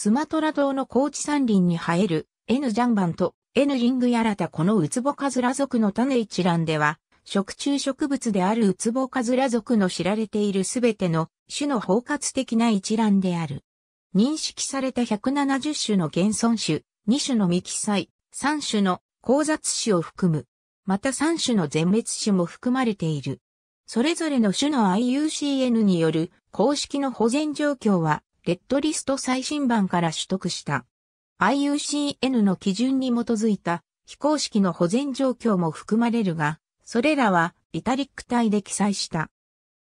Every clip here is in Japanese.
スマトラ島の高地山林に生える N ジャンバンと N リングヤラたこのウツボカズラ族の種一覧では、食虫植物であるウツボカズラ族の知られているすべての種の包括的な一覧である。認識された170種の現存種、2種の未記載、3種の交雑種を含む。また3種の全滅種も含まれている。それぞれの種の IUCN による公式の保全状況はレッドリスト最新版から取得した。IUCN の基準に基づいた非公式の保全状況も含まれるが、それらはイタリック体で記載した。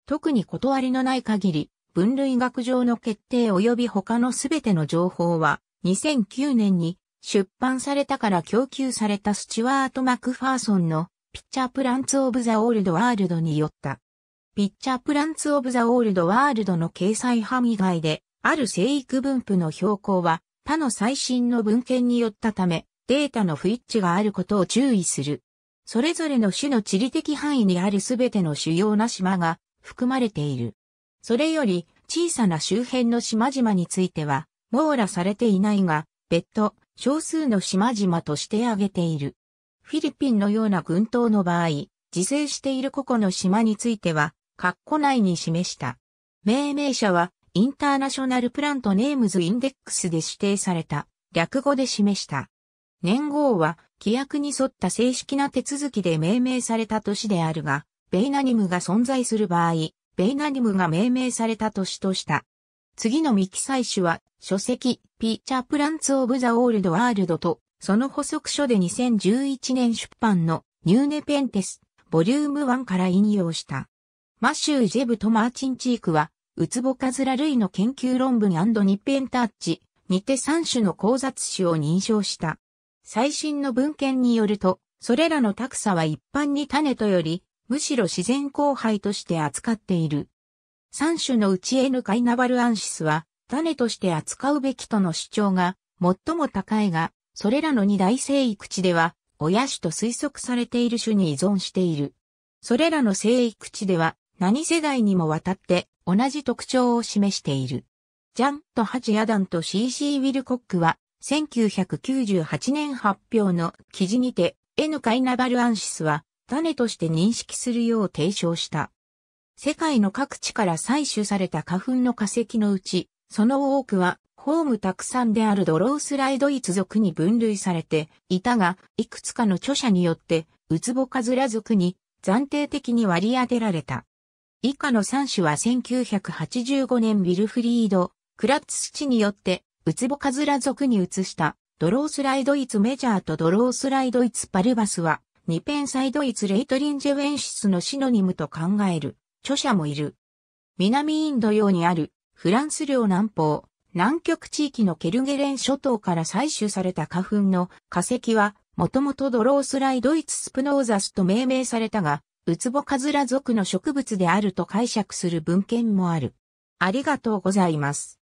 特に断りのない限り、分類学上の決定及び他のすべての情報は、2009年に出版されたから供給されたスチュワート・マクファーソンのピッチャープランツ・オブ・ザ・オールド・ワールドによった。ピッチャープランツ・オブ・ザ・オールド・ワールドの掲載範囲外である生育分布の標高は他の最新の文献によったため、データの不一致があることを注意する。それぞれの種の地理的範囲にあるすべての主要な島が含まれている。それより小さな周辺の島々については網羅されていないが、別途少数の島々として挙げている。フィリピンのような群島の場合、自生している個々の島については、括弧内に示した。命名者はインターナショナルプラントネームズインデックスで指定された、略語で示した。年号は、規約に沿った正式な手続きで命名された都市であるが、ベイナニムが存在する場合、ベイナニムが命名された都市とした。次の未記載種は、書籍、ピーチャープランツオブザオールドワールドと、その補足書で2011年出版のニューネペンテス、ボリューム1から引用した。マシュー・ジェブとマーチン・チークは、ウツボカズラ類の研究論文ニッペンタッチにて3種の交雑種を認証した。最新の文献によると、それらのタクサは一般に種とより、むしろ自然交配として扱っている。3種のうちヌカイナバルアンシスは、種として扱うべきとの主張が最も高いが、それらの二大生育地では、親種と推測されている種に依存している。それらの生育地では、何世代にもわたって同じ特徴を示している。ジャンとハチアダンと CC ウィルコックは、1998年発表の記事にて、N カイナバルアンシスは、種として認識するよう提唱した。世界の各地から採取された花粉の化石のうち、その多くは、ホームたくさんであるドロースライド一族に分類されていたが、いくつかの著者によって、ウツボカズラ族に暫定的に割り当てられた。以下の3種は1985年ウィルフリード・クラッツ氏によって、ウツボカズラ族に移した、ドロースライドイツメジャーとドロースライドイツパルバスは、ニペンサイドイツレイトリンジェウェンシスのシノニムと考える、著者もいる。南インド洋にある、フランス領南方、南極地域のケルゲレン諸島から採取された花粉の化石は、もともとドロースライドイツスプノーザスと命名されたが、ウツボカズラ属の植物であると解釈する文献もある。ありがとうございます。